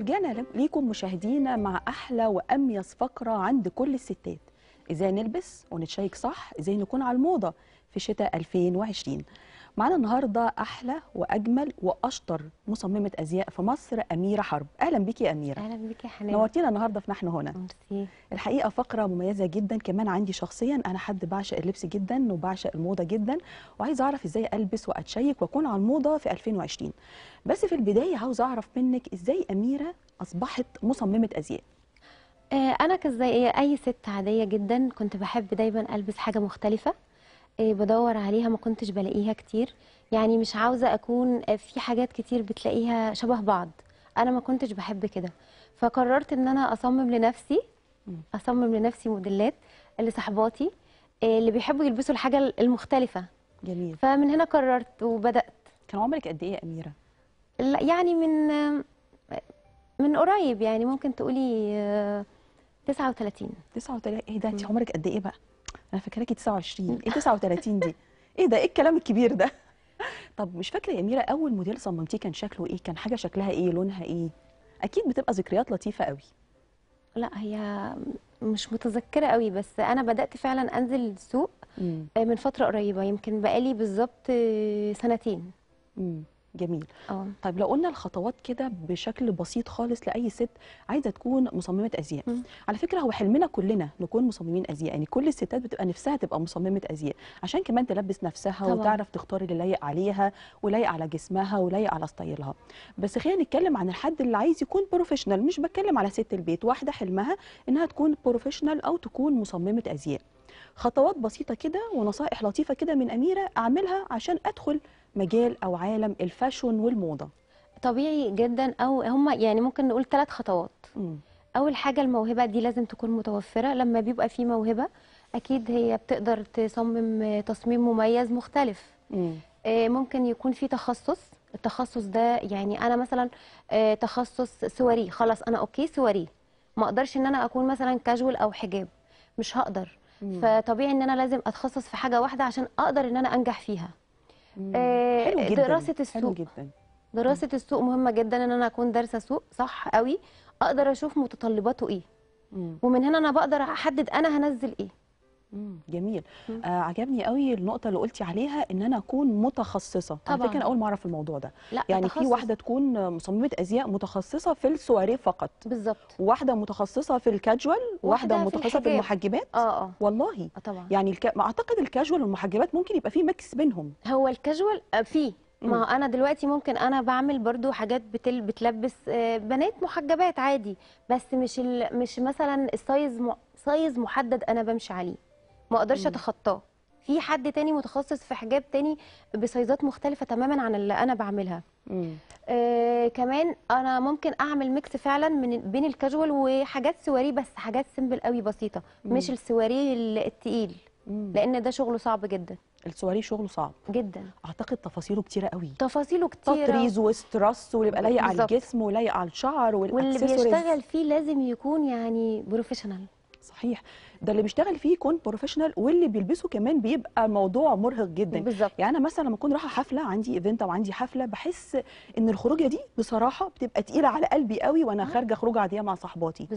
ورجعنا ليكم مشاهدينا مع احلى واميز فقره عند كل الستات ازاي نلبس ونتشيك صح ازاي نكون على الموضه في شتاء 2020 معانا النهارده احلى واجمل واشطر مصممه ازياء في مصر اميره حرب اهلا بيكي يا اميره اهلا بيكي يا حنان نورتينا النهارده في نحن هنا ميرسي الحقيقه فقره مميزه جدا كمان عندي شخصيا انا حد بعشق اللبس جدا وبعشق الموضه جدا وعايزه اعرف ازاي البس واتشيك واكون على الموضه في 2020 بس في البدايه عاوزه اعرف منك ازاي اميره اصبحت مصممه ازياء آه، انا كزي اي ست عاديه جدا كنت بحب دايما البس حاجه مختلفه إيه، بدور عليها ما كنتش بلاقيها كتير يعني مش عاوزه اكون في حاجات كتير بتلاقيها شبه بعض انا ما كنتش بحب كده فقررت ان انا اصمم لنفسي اصمم لنفسي موديلات صحباتي إيه، اللي بيحبوا يلبسوا الحاجه المختلفه جميل فمن هنا قررت وبدات كان عمرك قد ايه يا اميره لا يعني من من قريب يعني ممكن تقولي 39 آه، 39 ايه ده انت عمرك قد ايه بقى انا فاكراكي 29 ايه 39 دي ايه ده ايه الكلام الكبير ده طب مش فاكره يا اميره اول موديل صممتيه كان شكله ايه كان حاجه شكلها ايه لونها ايه اكيد بتبقى ذكريات لطيفه قوي لا هي مش متذكره قوي بس انا بدات فعلا انزل السوق آه، من فتره قريبه يمكن بقالي بالظبط آه، سنتين مم. جميل أوه. طيب لو قلنا الخطوات كده بشكل بسيط خالص لاي ست عايزه تكون مصممه ازياء على فكره هو حلمنا كلنا نكون مصممين ازياء يعني كل الستات بتبقى نفسها تبقى مصممه ازياء عشان كمان تلبس نفسها طبعا. وتعرف تختار اللي لايق عليها ولايق على جسمها ولايق على ستايلها بس خلينا نتكلم عن الحد اللي عايز يكون بروفيشنال مش بتكلم على ست البيت واحده حلمها انها تكون بروفيشنال او تكون مصممه ازياء خطوات بسيطه كده ونصائح لطيفه كده من اميره اعملها عشان ادخل مجال او عالم الفاشون والموضه طبيعي جدا او هم يعني ممكن نقول ثلاث خطوات م. اول حاجه الموهبه دي لازم تكون متوفره لما بيبقى في موهبه اكيد هي بتقدر تصمم تصميم مميز مختلف م. آه، ممكن يكون في تخصص التخصص ده يعني انا مثلا آه، تخصص سواري خلاص انا اوكي سواري ما اقدرش ان انا اكون مثلا كاجوال او حجاب مش هقدر مم. فطبيعي ان انا لازم اتخصص في حاجه واحده عشان اقدر ان انا انجح فيها آه، جداً. دراسه السوق جدا دراسه مم. السوق مهمه جدا ان انا اكون دارسه سوق صح قوي اقدر اشوف متطلباته ايه مم. ومن هنا انا بقدر احدد انا هنزل ايه جميل آه عجبني قوي النقطه اللي قلتي عليها ان انا اكون متخصصه طبعا على فكره اول ما اعرف الموضوع ده لا يعني متخصص. في واحده تكون مصممه ازياء متخصصه في السواري فقط بالظبط واحده متخصصه في الكاجوال واحده, متخصصه في, في المحجبات اه اه والله آه، طبعا يعني الك... اعتقد الكاجوال والمحجبات ممكن يبقى في ميكس بينهم هو الكاجوال آه، فيه ما انا دلوقتي ممكن انا بعمل برضو حاجات بتل بتلبس آه، بنات محجبات عادي بس مش ال... مش مثلا السايز م... سايز محدد انا بمشي عليه ما اقدرش اتخطاه في حد تاني متخصص في حجاب تاني بسايزات مختلفه تماما عن اللي انا بعملها آه كمان انا ممكن اعمل ميكس فعلا من بين الكاجوال وحاجات سواري بس حاجات سيمبل قوي بسيطه مم. مش السواري التقيل لان ده شغله صعب جدا السواري شغله صعب جدا اعتقد تفاصيله كتيره قوي تفاصيله كتيره تطريز وسترس واللي يبقى لايق على الجسم ولايق على الشعر واللي بيشتغل فيه لازم يكون يعني بروفيشنال صحيح ده اللي بيشتغل فيه يكون بروفيشنال واللي بيلبسه كمان بيبقى موضوع مرهق جدا بالزبط. يعني انا مثلا لما اكون رايحه حفله عندي ايفنت او عندي حفله بحس ان الخروجه دي بصراحه بتبقى تقيله على قلبي قوي وانا خارجه خروجه عاديه مع صاحباتي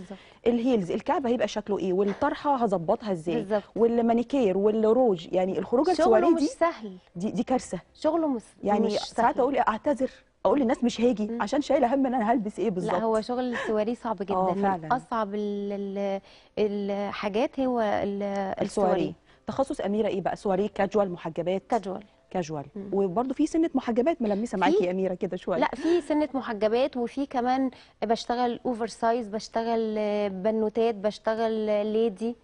الهيلز الكعب هيبقى شكله ايه والطرحه هظبطها ازاي والمانيكير والروج يعني الخروجه السواري دي سهل دي دي كارثه شغله مش يعني مش ساعات اقول اعتذر اقول للناس مش هاجي عشان شايله هم ان انا هلبس ايه بالظبط لا هو شغل السواري صعب آه، جدا آه فعلا. اصعب الحاجات هو السواري تخصص اميره ايه بقى سواري كاجوال محجبات كاجوال كاجوال وبرده في سنه محجبات ملمسه معاكي يا اميره كده شويه لا في سنه محجبات وفي كمان بشتغل اوفر سايز بشتغل بنوتات بشتغل ليدي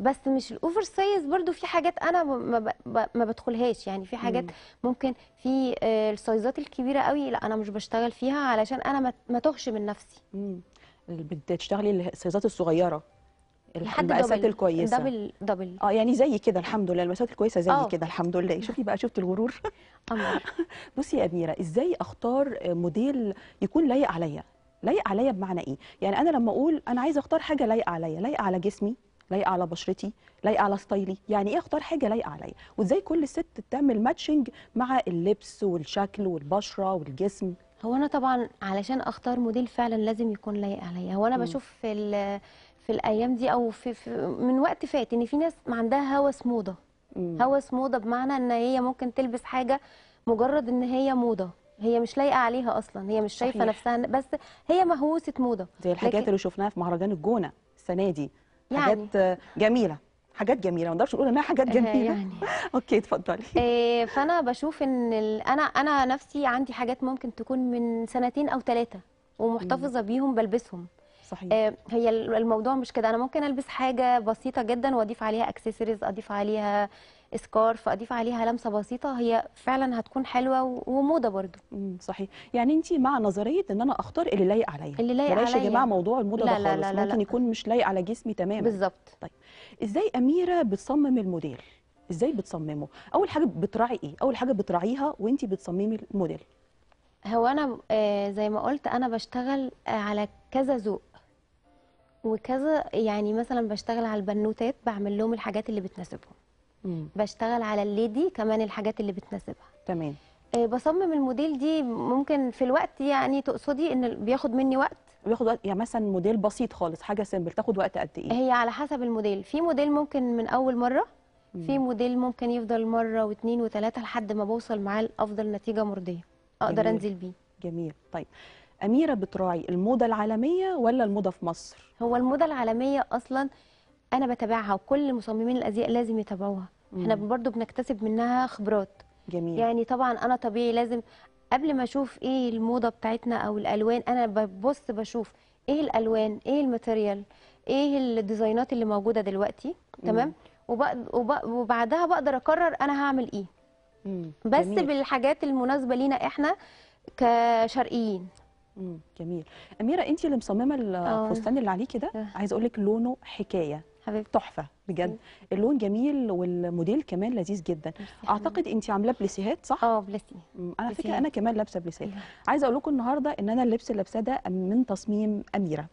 بس مش الاوفر سايز برضو في حاجات انا ما, بدخلهاش يعني في حاجات ممكن في آه، السايزات الكبيره قوي لا انا مش بشتغل فيها علشان انا ما تهش من نفسي بتشتغلي السايزات الصغيره المقاسات الكويسه دبل دبل اه يعني زي كده الحمد لله المقاسات الكويسه زي آه. كده الحمد لله شوفي بقى شفت الغرور بصي يا اميره ازاي اختار موديل يكون لايق عليا لايق عليا بمعنى ايه يعني انا لما اقول انا عايزه اختار حاجه لايقه عليا لايقه على جسمي لايقه على بشرتي لايقه على ستايلي يعني ايه اختار حاجه لايقه عليا وازاي كل ست تعمل ماتشنج مع اللبس والشكل والبشره والجسم هو انا طبعا علشان اختار موديل فعلا لازم يكون لايق عليا هو انا م. بشوف في في الايام دي او في, في من وقت فات ان في ناس ما عندها هوس موضه هوس موضه بمعنى ان هي ممكن تلبس حاجه مجرد ان هي موضه هي مش لايقه عليها اصلا هي مش شايفه نفسها بس هي مهووسه موضه زي الحاجات لكن... اللي شفناها في مهرجان الجونه السنه دي يعني حاجات جميله حاجات جميله ما نقدرش نقول انها حاجات آه، جميله يعني. اوكي اتفضلي إيه فانا بشوف ان ال... انا انا نفسي عندي حاجات ممكن تكون من سنتين او ثلاثه ومحتفظه بيهم بلبسهم صحيح إيه هي الموضوع مش كده انا ممكن البس حاجه بسيطه جدا واضيف عليها اكسسوارز اضيف عليها سكارف اضيف عليها لمسه بسيطه هي فعلا هتكون حلوه وموضه برضو صحيح يعني انت مع نظريه ان انا اختار اللي لايق عليا اللي لايق عليا يا جماعه موضوع الموضه لا ده خالص لا لا ممكن لا. يكون مش لايق على جسمي تماما بالظبط طيب ازاي اميره بتصمم الموديل ازاي بتصممه اول حاجه بتراعي ايه اول حاجه بتراعيها وانت بتصممي الموديل هو انا آه، زي ما قلت انا بشتغل آه، على كذا ذوق وكذا يعني مثلا بشتغل على البنوتات بعمل لهم الحاجات اللي بتناسبهم مم. بشتغل على الليدي كمان الحاجات اللي بتناسبها تمام آه، بصمم الموديل دي ممكن في الوقت يعني تقصدي ان بياخد مني وقت بياخد وقت يعني مثلا موديل بسيط خالص حاجه سيمبل تاخد وقت قد ايه هي على حسب الموديل في موديل ممكن من اول مره مم. في موديل ممكن يفضل مره واثنين وثلاثه لحد ما بوصل معاه لافضل نتيجه مرضيه اقدر جميل. انزل بيه جميل طيب اميره بتراعي الموضه العالميه ولا الموضه في مصر هو الموضه العالميه اصلا انا بتابعها وكل مصممين الازياء لازم يتابعوها احنا برضو بنكتسب منها خبرات جميل يعني طبعا انا طبيعي لازم قبل ما اشوف ايه الموضه بتاعتنا او الالوان انا ببص بشوف ايه الالوان ايه الماتيريال ايه الديزاينات اللي موجوده دلوقتي تمام وبعدها بقدر اقرر انا هعمل ايه مم. بس جميل. بالحاجات المناسبه لينا احنا كشرقيين جميل اميره انت اللي مصممه آه. الفستان اللي عليكي ده آه. عايزه اقول لك لونه حكايه حبيبتي تحفه بجد اللون جميل والموديل كمان لذيذ جدا اعتقد انت عامله بليسيهات صح اه بليسي انا فكره انا كمان لابسه بليسيهات عايزه اقول لكم النهارده ان انا اللبس اللي لابساه ده من تصميم اميره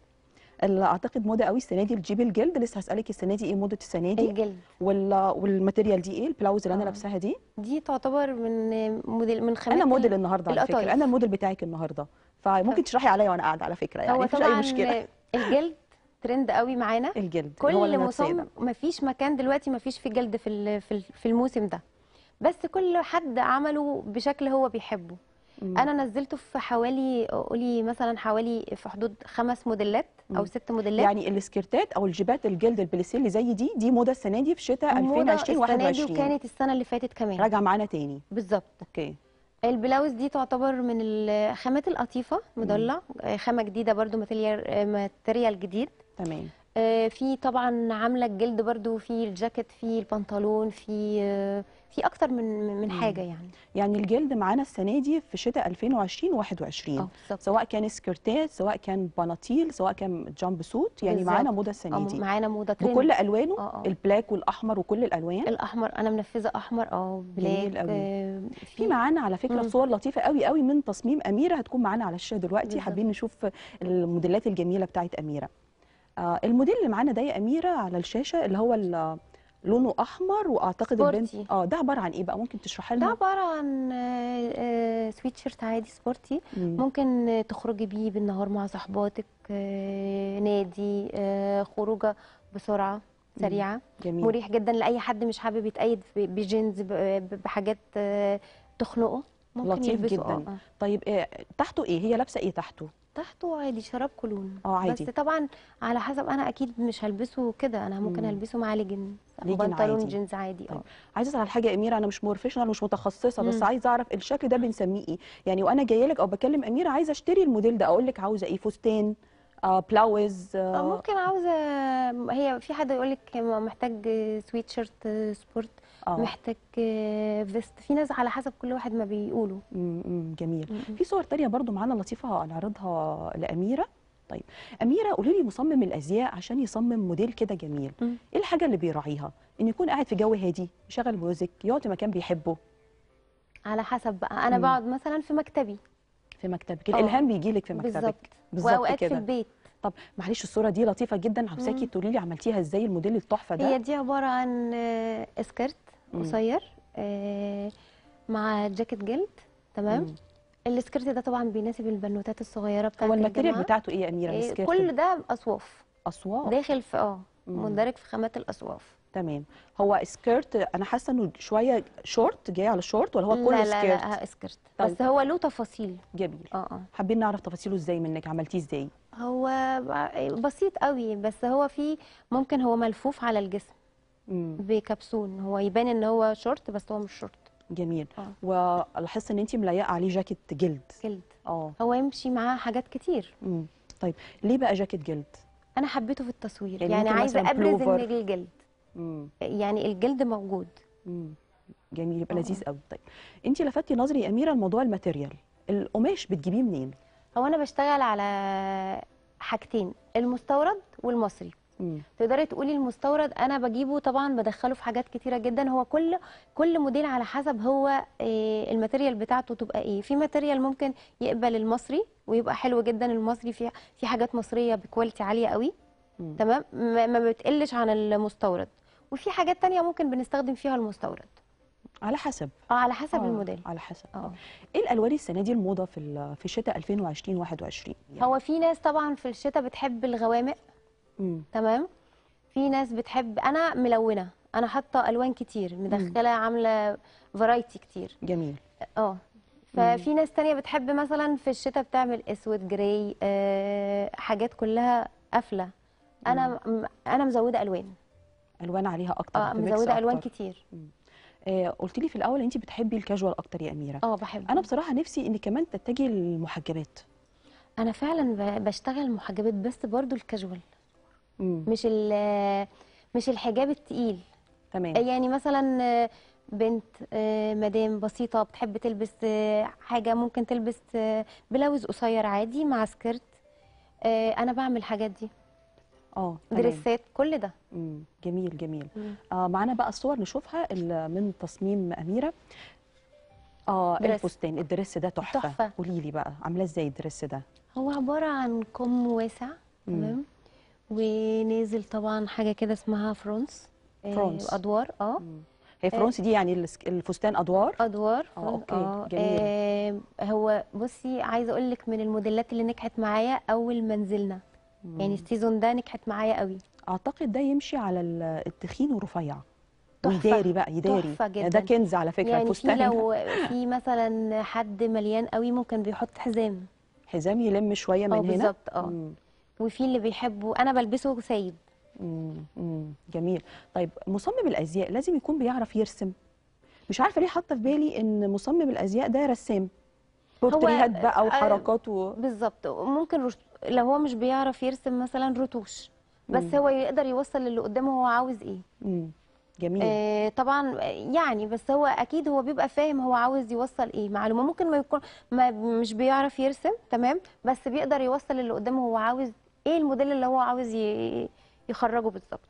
اللي اعتقد موضه قوي السنه دي الجيب الجلد لسه هسالك السنه دي ايه موضه السنه دي الجلد وال... والماتيريال دي ايه البلاوز اللي انا آه. لابساها دي دي تعتبر من موديل من خامات انا موديل النهارده على فكره انا الموديل بتاعك النهارده فممكن تشرحي عليا وانا قاعده على فكره يعني مفيش اي مشكله الجلد ترند قوي معانا الجلد كل هو اللي مصمم مفيش مكان دلوقتي مفيش في جلد في في الموسم ده بس كل حد عمله بشكل هو بيحبه مم. انا نزلته في حوالي قولي مثلا حوالي في حدود خمس موديلات او مم. ست موديلات يعني السكرتات او الجيبات الجلد البليسيل اللي زي دي دي موضه السنه دي في شتاء 2020 السنه دي وكانت السنه اللي فاتت كمان راجعه معانا تاني بالظبط اوكي البلاوز دي تعتبر من الخامات القطيفه مضلع خامه جديده برده ماتيريال جديد تمام آه، في طبعا عامله الجلد برضو في الجاكيت في البنطلون في آه، في اكتر من من حاجه يعني يعني الجلد معانا السنه دي في شتاء 2020 21 اه، سواء كان سكرتات سواء كان بناطيل سواء كان جامب سوت يعني معانا موضه السنه دي معانا موضه ترند بكل الوانه البلاك والاحمر وكل الالوان الاحمر انا منفذه احمر اه بلاك آه في معانا على فكره مم. صور لطيفه قوي قوي من تصميم اميره هتكون معانا على الشاشه دلوقتي حابين نشوف الموديلات الجميله بتاعت اميره آه، الموديل اللي معانا ده يا اميره على الشاشه اللي هو لونه احمر واعتقد سبورتي. البنت اه ده عباره عن ايه بقى ممكن تشرحي لنا ده عباره عن سويت آه، شيرت آه، عادي سبورتي مم. ممكن تخرجي بيه بالنهار مع صحباتك نادي خروجه بسرعه سريعه جميل. مريح جدا لاي حد مش حابب يتقيد بجينز بحاجات تخنقه ممكن لطيف جدا آه. طيب تحته ايه هي لابسه ايه تحته تحته عادي شراب كولون اه عادي بس طبعا على حسب انا اكيد مش هلبسه كده انا ممكن مم. البسه مع ليجن بنطلون جينز عادي اه أيوة. عايزه اسال على حاجه اميره انا مش بروفيشنال مش متخصصه مم. بس عايزه اعرف الشكل ده بنسميه ايه يعني وانا جايه لك او بكلم اميره عايزه اشتري الموديل ده اقول لك عاوزه ايه فستان آه بلاوز آه،, آه ممكن عاوزه هي في حد يقول لك محتاج سويت شيرت سبورت أوه. محتاج فيست آه، في ناس على حسب كل واحد ما بيقوله جميل مم. في صور ثانيه برضو معانا لطيفه هنعرضها لاميره طيب اميره قولي لي مصمم الازياء عشان يصمم موديل كده جميل مم. ايه الحاجه اللي بيراعيها ان يكون قاعد في جو هادي يشغل ميوزك يقعد في مكان بيحبه على حسب بقى انا مم. بقعد مثلا في مكتبي في مكتبك آه. الالهام بيجي لك في مكتبك بالظبط واوقات في البيت طب معلش الصوره دي لطيفه جدا عاوزاكي تقولي لي عملتيها ازاي الموديل التحفه ده هي دي عباره عن آه، اسكرت قصير آه، مع جاكيت جلد تمام مم. السكرت ده طبعا بيناسب البنوتات الصغيره بتاعت هو الماتيريال بتاعته ايه يا اميره السكرت كل ده اصواف اصواف داخل في اه مندرج في خامات الاصواف تمام هو سكيرت انا حاسه انه شويه شورت جاي على شورت ولا هو كله لا لا سكيرت لا سكيرت طيب. بس هو له تفاصيل جميل اه اه حابين نعرف تفاصيله ازاي منك عملتيه ازاي هو بسيط قوي بس هو في ممكن هو ملفوف على الجسم مم. بكبسون هو يبان ان هو شورت بس هو مش شورت جميل آه. ولاحظت ان انت مليقه عليه جاكيت جلد جلد اه هو يمشي معاه حاجات كتير مم. طيب ليه بقى جاكيت جلد انا حبيته في التصوير يعني, يعني عايزه ابرز ان الجلد يعني الجلد موجود مم. جميل يبقى آه. لذيذ قوي طيب انت لفتي نظري يا اميره لموضوع الماتيريال القماش بتجيبيه منين هو انا بشتغل على حاجتين المستورد والمصري مم. تقدري تقولي المستورد انا بجيبه طبعا بدخله في حاجات كتيره جدا هو كل كل موديل على حسب هو إيه الماتيريال بتاعته تبقى ايه في ماتيريال ممكن يقبل المصري ويبقى حلو جدا المصري في في حاجات مصريه بكواليتي عاليه قوي مم. تمام ما بتقلش عن المستورد وفي حاجات تانية ممكن بنستخدم فيها المستورد على حسب اه على حسب آه الموديل على حسب اه, آه. ايه الالوان السنه دي الموضه في في الشتاء 2020 21 يعني. هو في ناس طبعا في الشتاء بتحب الغوامق مم. تمام في ناس بتحب انا ملونه انا حاطه الوان كتير مدخله عامله فرايتي كتير جميل اه ففي ناس تانية بتحب مثلا في الشتاء بتعمل اسود جراي آه حاجات كلها قافله انا مم. انا مزوده الوان الوان عليها اكتر اه مزوده الوان كتير آه، قلت لي في الاول انت بتحبي الكاجوال اكتر يا اميره اه بحب انا بصراحه نفسي ان كمان تتجهي للمحجبات انا فعلا بشتغل محجبات بس برضو الكاجوال مش مش الحجاب التقيل تمام آه، يعني مثلا آه، بنت مدام بسيطه بتحب تلبس حاجه ممكن تلبس بلاوز قصير عادي مع سكرت انا بعمل الحاجات دي اه دريسات كل ده مم. جميل جميل آه معانا بقى الصور نشوفها من تصميم اميره اه الفستان الدرس ده تحفه قولي لي بقى عامله ازاي الدرس ده هو عباره عن كم واسع تمام ونازل طبعا حاجه كده اسمها فرونس آه، فرونس آه ادوار اه مم. هي فرونسي دي يعني الفستان ادوار ادوار اه اوكي آه جميل آه هو بصي عايزه اقول لك من الموديلات اللي نجحت معايا اول ما نزلنا مم. يعني السيزون ده نجحت معايا قوي اعتقد ده يمشي على التخين والرفيع ويداري بقى يداري يعني جداً. ده كنز على فكره يعني يعني لو في مثلا حد مليان قوي ممكن بيحط حزام حزام يلم شويه اه، من هنا بالظبط اه وفي اللي بيحبه انا بلبسه سايب امم جميل طيب مصمم الازياء لازم يكون بيعرف يرسم مش عارفه ليه حاطه في بالي ان مصمم الازياء ده رسام بورتريهات بقى آه، وحركات و... بالظبط ممكن لو هو مش بيعرف يرسم مثلا رتوش بس مم. هو يقدر يوصل للي قدامه هو عاوز ايه مم. جميل آه طبعا يعني بس هو اكيد هو بيبقى فاهم هو عاوز يوصل ايه معلومه ممكن ما يكون ما مش بيعرف يرسم تمام بس بيقدر يوصل اللي قدامه هو عاوز ايه الموديل اللي هو عاوز يخرجه بالظبط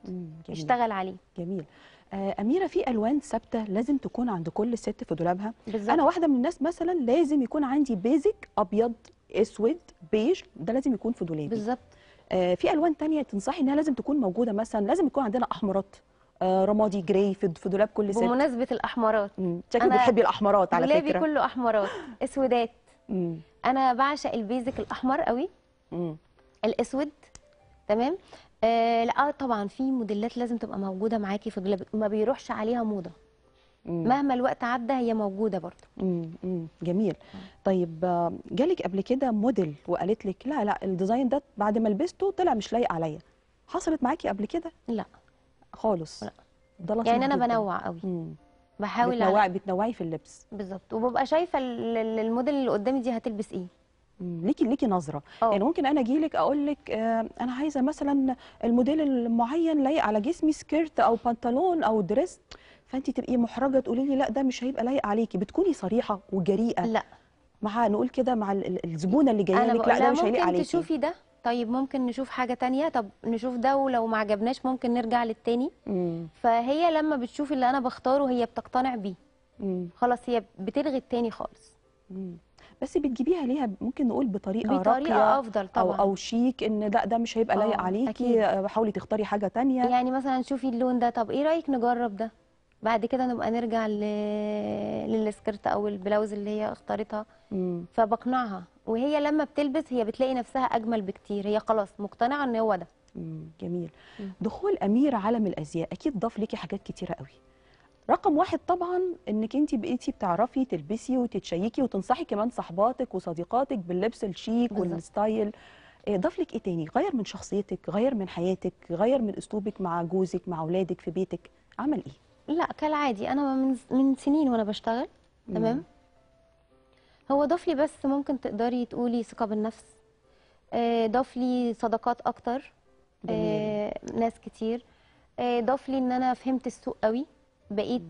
يشتغل عليه جميل آه، اميره في الوان ثابته لازم تكون عند كل ست في دولابها بالزبط. انا واحده من الناس مثلا لازم يكون عندي بيزك ابيض اسود بيج ده لازم يكون في دولابي بالظبط آه في الوان تانية تنصحي انها لازم تكون موجوده مثلا لازم يكون عندنا احمرات آه رمادي جراي في دولاب كل ست بمناسبه الاحمرات شكلك بتحبي الاحمرات على فكره دولابي كله احمرات اسودات انا بعشق البيزك الاحمر قوي الاسود تمام آه لا آه، طبعا في موديلات لازم تبقى موجوده معاكي في دولابك ما بيروحش عليها موضه مم. مهما الوقت عدى هي موجوده امم جميل مم. طيب آه، جالك قبل كده موديل وقالت لك لا لا الديزاين ده بعد ما لبسته طلع مش لايق عليا حصلت معاكي قبل كده لا خالص لا يعني انا بنوع قوي مم. بحاول بتنوعي بتنوعي في اللبس بالظبط وببقى شايفه الموديل اللي قدامي دي هتلبس ايه ليكي ليكي نظره أوه. يعني ممكن انا اجي لك اقول لك آه، انا عايزه مثلا الموديل المعين لايق على جسمي سكيرت او بنطلون او دريس فانت تبقي محرجه تقولي لي لا ده مش هيبقى لايق عليكي بتكوني صريحه وجريئه لا مع نقول كده مع الزبونه اللي جايه لك لا ده مش هيليق عليكي ممكن تشوفي ده طيب ممكن نشوف حاجه تانية طب نشوف ده ولو ما عجبناش ممكن نرجع للتاني مم. فهي لما بتشوف اللي انا بختاره هي بتقتنع بيه خلاص هي بتلغي التاني خالص مم. بس بتجيبيها ليها ممكن نقول بطريقه, بطريقة راقيه افضل طبعا او او شيك ان لا ده مش هيبقى لايق آه، عليكي آه، حاولي تختاري حاجه ثانيه يعني مثلا شوفي اللون ده طب ايه رايك نجرب ده بعد كده نبقى نرجع للسكرت او البلاوز اللي هي اختارتها فبقنعها وهي لما بتلبس هي بتلاقي نفسها اجمل بكتير هي خلاص مقتنعه ان هو ده جميل دخول امير عالم الازياء اكيد ضاف ليكي حاجات كتيره قوي رقم واحد طبعا انك انت بقيتي بتعرفي تلبسي وتتشيكي وتنصحي كمان صحباتك وصديقاتك باللبس الشيك والستايل آه، ضاف لك ايه تاني غير من شخصيتك غير من حياتك غير من اسلوبك مع جوزك مع اولادك في بيتك عمل ايه لا كالعادي انا من من سنين وانا بشتغل تمام هو ضاف لي بس ممكن تقدري تقولي ثقه بالنفس آه، ضاف لي صداقات اكتر آه، ناس كتير ضاف لي ان انا فهمت السوق قوي بقيت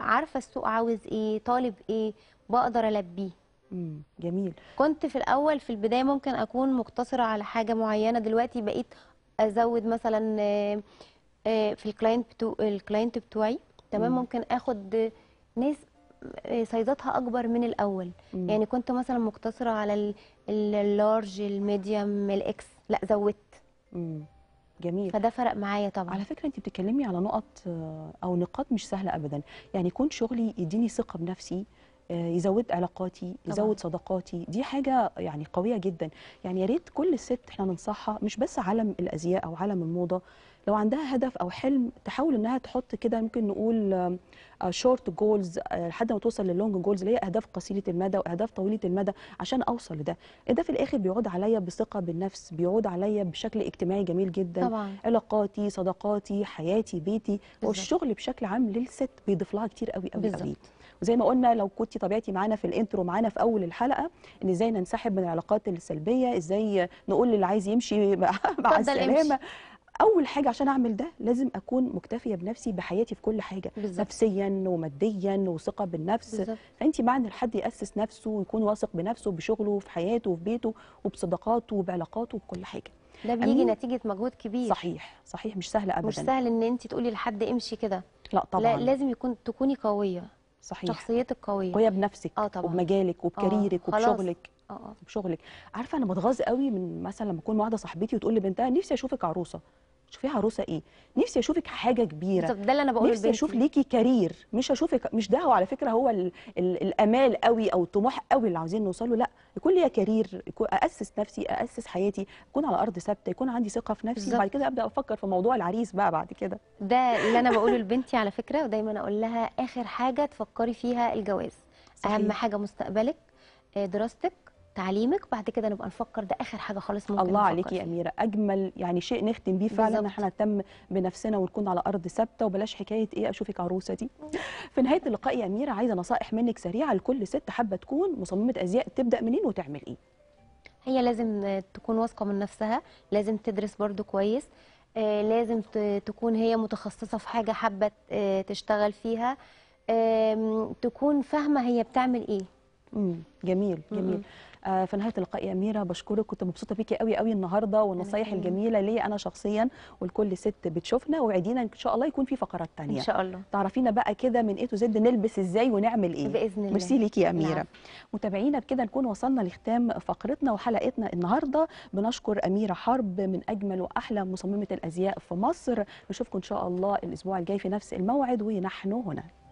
عارفه السوق عاوز ايه طالب ايه بقدر البيه امم جميل كنت في الاول في البدايه ممكن اكون مقتصره على حاجه معينه دلوقتي بقيت ازود مثلا آه، آه، في الكلاينت بتو الكلاينت بتوعي تمام مم. ممكن اخد ناس سايزاتها آه، اكبر من الاول مم. يعني كنت مثلا مقتصره على اللارج الميديم الاكس لا زودت مم. جميل فده فرق معايا طبعا على فكره انت بتتكلمي على نقط آه، او نقاط مش سهله ابدا يعني يكون شغلي يديني ثقه بنفسي آه، يزود علاقاتي طبعا. يزود صداقاتي دي حاجه يعني قويه جدا يعني يا ريت كل ست احنا ننصحها مش بس عالم الازياء او عالم الموضه لو عندها هدف او حلم تحاول انها تحط كده ممكن نقول شورت آه، جولز آه، لحد ما توصل لللونج جولز اللي هي اهداف قصيره المدى واهداف طويله المدى عشان اوصل لده ده في الاخر بيعود عليا بثقه بالنفس بيعود عليا بشكل اجتماعي جميل جدا طبعا. علاقاتي صداقاتي حياتي بيتي بالزبط. والشغل بشكل عام للست بيضيف لها كتير قوي قوي بالزبط. قوي وزي ما قلنا لو كنت طبيعتي معانا في الانترو معانا في اول الحلقه ان ازاي ننسحب من العلاقات السلبيه ازاي نقول للي عايز يمشي مع, السلامه اول حاجه عشان اعمل ده لازم اكون مكتفيه بنفسي بحياتي في كل حاجه بالزبط. نفسيا وماديا وثقه بالنفس بالزبط. فانت معنى ان الحد ياسس نفسه ويكون واثق بنفسه بشغله وفي حياته وفي بيته وبصداقاته وبعلاقاته وبكل حاجه ده بيجي نتيجه مجهود كبير صحيح صحيح مش سهل ابدا مش سهل ان انت تقولي لحد امشي كده لا طبعا لا لازم يكون تكوني قويه صحيح شخصيتك قويه قويه بنفسك آه طبعا. وبمجالك وبكاريرك آه. وبشغلك اه اه بشغلك عارفه انا بتغاظ قوي من مثلا لما اكون واحده صاحبتي وتقول لبنتها نفسي اشوفك عروسه تشوفيها عروسه ايه نفسي اشوفك حاجه كبيره طب ده اللي انا بقوله نفسي اشوف ليكي كارير مش اشوفك مش ده هو على فكره هو الـ الـ الامال قوي او الطموح قوي اللي عاوزين نوصل له لا يكون ليا كارير اسس نفسي اسس حياتي اكون على ارض ثابته يكون عندي ثقه في نفسي وبعد كده ابدا افكر في موضوع العريس بقى بعد كده ده اللي انا بقوله لبنتي على فكره ودايما اقول لها اخر حاجه تفكري فيها الجواز صحيح. اهم حاجه مستقبلك آه، دراستك تعليمك بعد كده نبقى نفكر ده اخر حاجه خالص ممكن الله عليك يا اميره اجمل يعني شيء نختم بيه فعلا ان احنا نهتم بنفسنا ونكون على ارض ثابته وبلاش حكايه ايه اشوفك عروسه دي في نهايه اللقاء يا اميره عايزه نصائح منك سريعه لكل ست حابه تكون مصممه ازياء تبدا منين وتعمل ايه هي لازم تكون واثقه من نفسها لازم تدرس برده كويس آه، لازم تكون هي متخصصه في حاجه حابه تشتغل فيها تكون فاهمه هي بتعمل ايه جميل جميل في نهايه اللقاء يا اميره بشكرك كنت مبسوطه بيكي قوي قوي النهارده والنصايح الجميله ليا انا شخصيا ولكل ست بتشوفنا وعيدينا ان شاء الله يكون في فقرات ثانيه ان شاء الله تعرفينا بقى كده من اي تو زد نلبس ازاي ونعمل ايه باذن الله ميرسي ليكي يا اميره نعم. متابعينا بكده نكون وصلنا لختام فقرتنا وحلقتنا النهارده بنشكر اميره حرب من اجمل واحلى مصممه الازياء في مصر نشوفكم ان شاء الله الاسبوع الجاي في نفس الموعد ونحن هنا